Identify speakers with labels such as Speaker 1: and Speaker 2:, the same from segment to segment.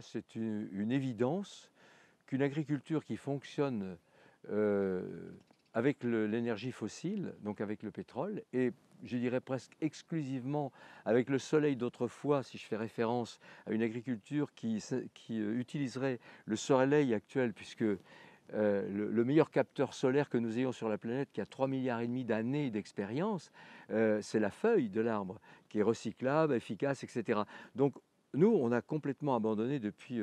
Speaker 1: c'est une, évidence qu'une agriculture qui fonctionne euh, avec l'énergie fossile, donc avec le pétrole, et je dirais presque exclusivement avec le soleil d'autrefois, si je fais référence à une agriculture qui, euh, utiliserait le soleil actuel, puisque euh, le, meilleur capteur solaire que nous ayons sur la planète, qui a 3 milliards et demi d'années d'expérience, c'est la feuille de l'arbre, qui est recyclable, efficace, etc. Donc nous, on a complètement abandonné depuis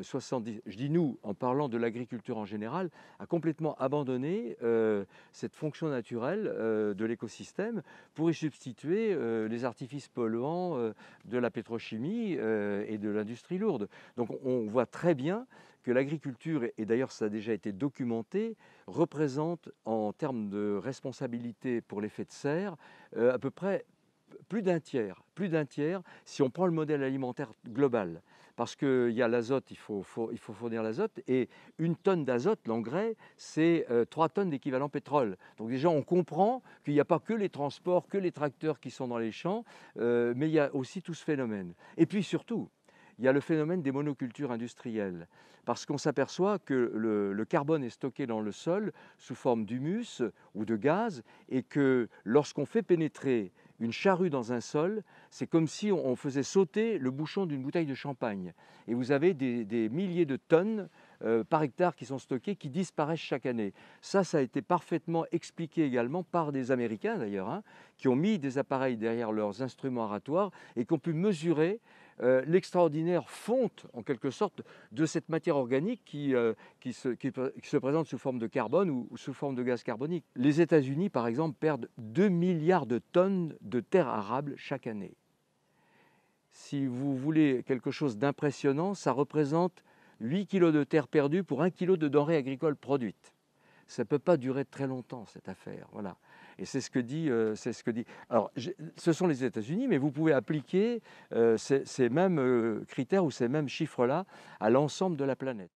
Speaker 1: 70, euh, euh, je dis nous, en parlant de l'agriculture en général, a complètement abandonné euh, cette fonction naturelle de l'écosystème pour y substituer les artifices polluants de la pétrochimie et de l'industrie lourde. Donc on voit très bien que l'agriculture, et d'ailleurs ça a déjà été documenté, représente en termes de responsabilité pour l'effet de serre à peu près plus d'un tiers, plus d'un tiers, si on prend le modèle alimentaire global, parce qu'il y a l'azote, il faut, il faut fournir l'azote, et une tonne d'azote, l'engrais, c'est euh, trois tonnes d'équivalent pétrole. Donc déjà, on comprend qu'il n'y a pas que les transports, que les tracteurs qui sont dans les champs, euh, mais il y a aussi tout ce phénomène. Et puis surtout, il y a le phénomène des monocultures industrielles, parce qu'on s'aperçoit que le, carbone est stocké dans le sol sous forme d'humus ou de gaz, et que lorsqu'on fait pénétrer une charrue dans un sol, c'est comme si on faisait sauter le bouchon d'une bouteille de champagne. Et vous avez des, milliers de tonnes euh, par hectare qui sont stockés, qui disparaissent chaque année. Ça, ça a été parfaitement expliqué également par des Américains d'ailleurs, hein, qui ont mis des appareils derrière leurs instruments aratoires et qui ont pu mesurer euh, l'extraordinaire fonte, en quelque sorte, de cette matière organique qui, euh, se, présente sous forme de carbone ou, sous forme de gaz carbonique. Les États-Unis, par exemple, perdent 2 milliards de tonnes de terres arables chaque année. Si vous voulez quelque chose d'impressionnant, ça représente 8 kg de terre perdue pour 1 kg de denrées agricoles produites. Ça ne peut pas durer très longtemps, cette affaire. Voilà. Et c'est ce que dit. Euh, c'est ce que dit. Alors, ce sont les États-Unis, mais vous pouvez appliquer euh, ces, mêmes euh, critères ou ces mêmes chiffres-là à l'ensemble de la planète.